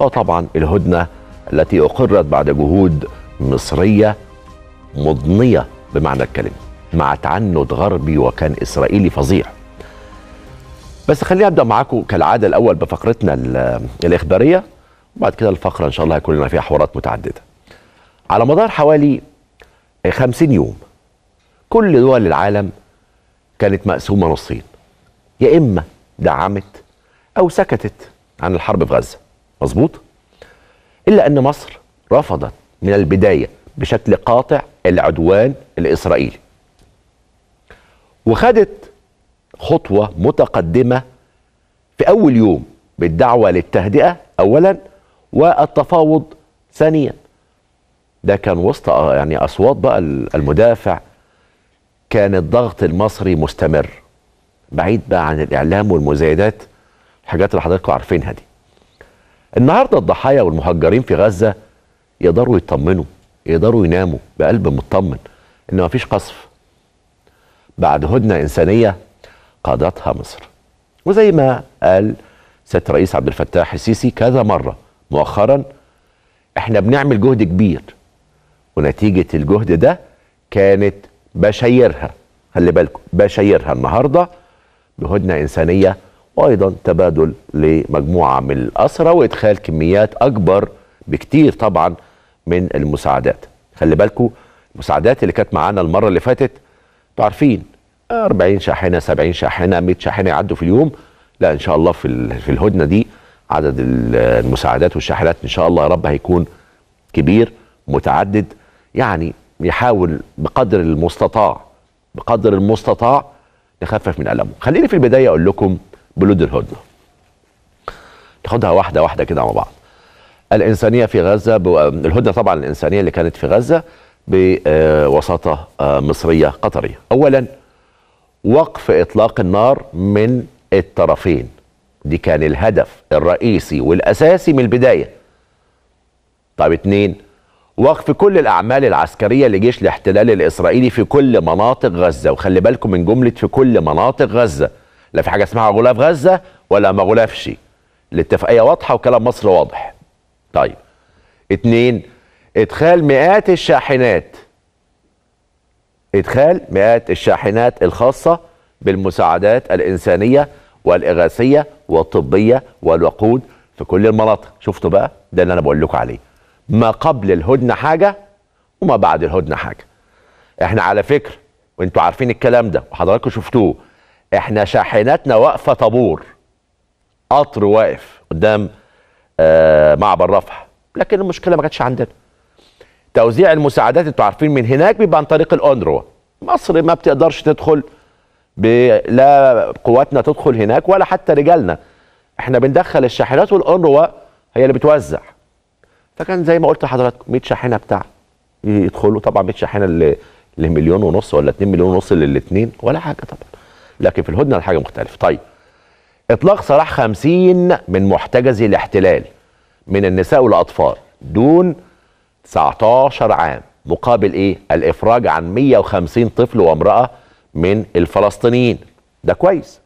وطبعا الهدنة التي أقرت بعد جهود مصرية مضنية بمعنى الكلمة مع تعنت غربي وكان إسرائيلي فظيع بس خليني أبدأ معاكم كالعادة الأول بفقرتنا الإخبارية وبعد كده الفقرة إن شاء الله هيكون لنا فيها حوارات متعددة على مدار حوالي خمسين يوم كل دول العالم كانت مقسومة نصين يا إما دعمت أو سكتت عن الحرب في غزة مظبوط الا ان مصر رفضت من البدايه بشكل قاطع العدوان الاسرائيلي وخدت خطوه متقدمه في اول يوم بالدعوه للتهدئه اولا والتفاوض ثانيا ده كان وسط يعني اصوات بقى المدافع كان الضغط المصري مستمر بعيد بقى عن الاعلام والمزايدات الحاجات اللي حضراتكم عارفينها دي النهارده الضحايا والمهجرين في غزه يقدروا يطمنوا يقدروا يناموا بقلب مطمن ان مفيش قصف بعد هدنه انسانيه قادتها مصر وزي ما قال سيد الرئيس عبد الفتاح السيسي كذا مره مؤخرا احنا بنعمل جهد كبير ونتيجه الجهد ده كانت بشايرها خلي بالكم بشايرها النهارده بهدنه انسانيه وايضا تبادل لمجموعه من الاسرى وادخال كميات اكبر بكتير طبعا من المساعدات خلي بالكم المساعدات اللي كانت معانا المره اللي فاتت عارفين 40 شاحنه 70 شاحنه 100 شاحنه يعدوا في اليوم لا ان شاء الله في في الهدنه دي عدد المساعدات والشاحنات ان شاء الله يا رب هيكون كبير متعدد يعني يحاول بقدر المستطاع بقدر المستطاع نخفف من ألمه خليني في البداية أقول لكم بلود الهدنه ناخدها واحده واحده كده مع بعض الانسانيه في غزه ب... الهدنه طبعا الانسانيه اللي كانت في غزه بوساطه آه، مصريه قطريه اولا وقف اطلاق النار من الطرفين دي كان الهدف الرئيسي والاساسي من البدايه طيب اتنين وقف كل الاعمال العسكريه لجيش الاحتلال الاسرائيلي في كل مناطق غزه وخلي بالكم من جمله في كل مناطق غزه لا في حاجه اسمها غلاف غزه ولا ما غلافش الاتفاقيه واضحه وكلام مصر واضح طيب اتنين ادخال مئات الشاحنات ادخال مئات الشاحنات الخاصه بالمساعدات الانسانيه والاغاثيه والطبيه والوقود في كل المناطق شفتوا بقى ده اللي انا بقول لكم عليه ما قبل الهدنه حاجه وما بعد الهدنه حاجه احنا على فكره وانتوا عارفين الكلام ده وحضراتكم شفتوه احنا شاحناتنا واقفه طابور قطر واقف قدام آه معبر رفح لكن المشكله ما كانتش عندنا توزيع المساعدات انتوا عارفين من هناك بيبقى عن طريق الاونروا مصر ما بتقدرش تدخل لا قواتنا تدخل هناك ولا حتى رجالنا احنا بندخل الشاحنات والاونروا هي اللي بتوزع فكان زي ما قلت لحضراتكم 100 شاحنه بتاع يدخلوا طبعا 100 شاحنه لمليون ونص ولا 2 مليون ونص للاثنين ولا حاجه طبعا لكن في الهدنه الحاجه مختلفه طيب اطلاق سراح 50 من محتجزي الاحتلال من النساء والاطفال دون 19 عام مقابل ايه الافراج عن 150 طفل وامراه من الفلسطينيين ده كويس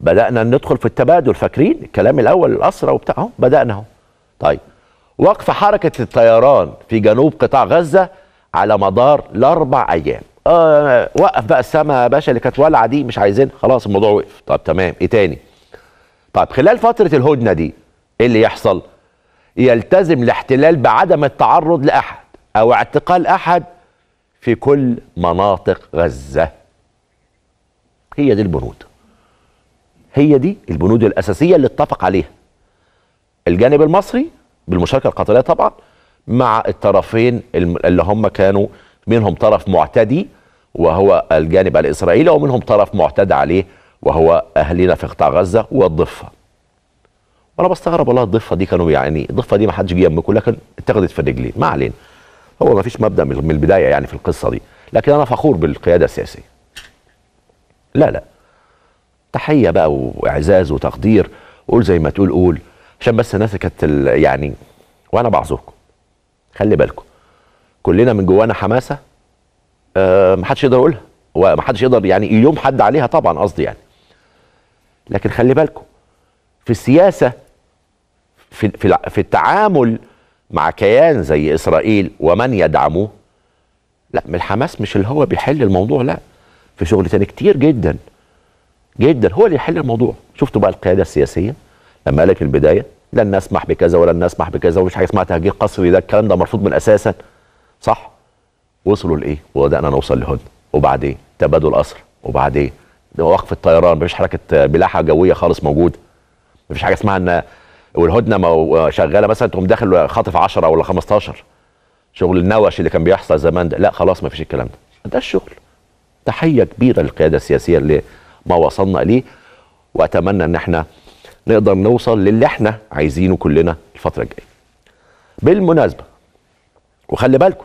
بدانا ندخل في التبادل فاكرين الكلام الاول الاسرى وبتاع اهو بدانا اهو طيب وقف حركه الطيران في جنوب قطاع غزه على مدار الاربع ايام اه وقف بقى السما يا باشا اللي كانت والعه دي مش عايزينها خلاص الموضوع وقف طب تمام ايه تاني طب خلال فتره الهدنه دي ايه اللي يحصل يلتزم الاحتلال بعدم التعرض لاحد او اعتقال احد في كل مناطق غزه هي دي البنود هي دي البنود الاساسيه اللي اتفق عليها الجانب المصري بالمشاركه القطريه طبعا مع الطرفين اللي هم كانوا منهم طرف معتدي وهو الجانب الإسرائيلي ومنهم طرف معتدى عليه وهو أهلنا في قطاع غزة والضفة وأنا بستغرب والله الضفة دي كانوا يعني الضفة دي ما حدش جه يمكن لكن اتخذت في الرجلين ما علينا هو ما فيش مبدأ من البداية يعني في القصة دي لكن أنا فخور بالقيادة السياسية لا لا تحية بقى وإعزاز وتقدير قول زي ما تقول قول عشان بس الناس كانت يعني وأنا بعذركم خلي بالكم كلنا من جوانا حماسه أه محدش يقدر يقولها ومحدش يقدر يعني يلوم حد عليها طبعا قصدي يعني لكن خلي بالكم في السياسه في في في التعامل مع كيان زي اسرائيل ومن يدعموه لا من الحماس مش اللي هو بيحل الموضوع لا في شغل تاني كتير جدا جدا هو اللي يحل الموضوع شفتوا بقى القياده السياسيه لما قالت في البدايه لن نسمح بكذا ولن نسمح بكذا ومش حاجه اسمها تهجير قصري ده الكلام ده مرفوض من اساسا صح وصلوا لايه وبدانا نوصل لهدنه وبعدين تبادل اسر وبعدين وقف الطيران مفيش حركه بلاحه جويه خالص موجود مفيش حاجه اسمها ان والهدنه شغاله مثلا تقوم داخل خاطف 10 ولا 15 شغل النوش اللي كان بيحصل زمان ده لا خلاص مفيش الكلام ده ده الشغل تحيه كبيره للقياده السياسيه اللي ما وصلنا اليه واتمنى ان احنا نقدر نوصل للي احنا عايزينه كلنا الفتره الجايه بالمناسبه وخلي بالكم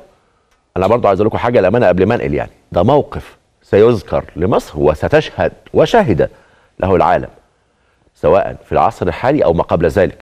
انا برضو عايز اقول لكم حاجه الامانه قبل ما انقل يعني ده موقف سيذكر لمصر وستشهد وشهد له العالم سواء في العصر الحالي او ما قبل ذلك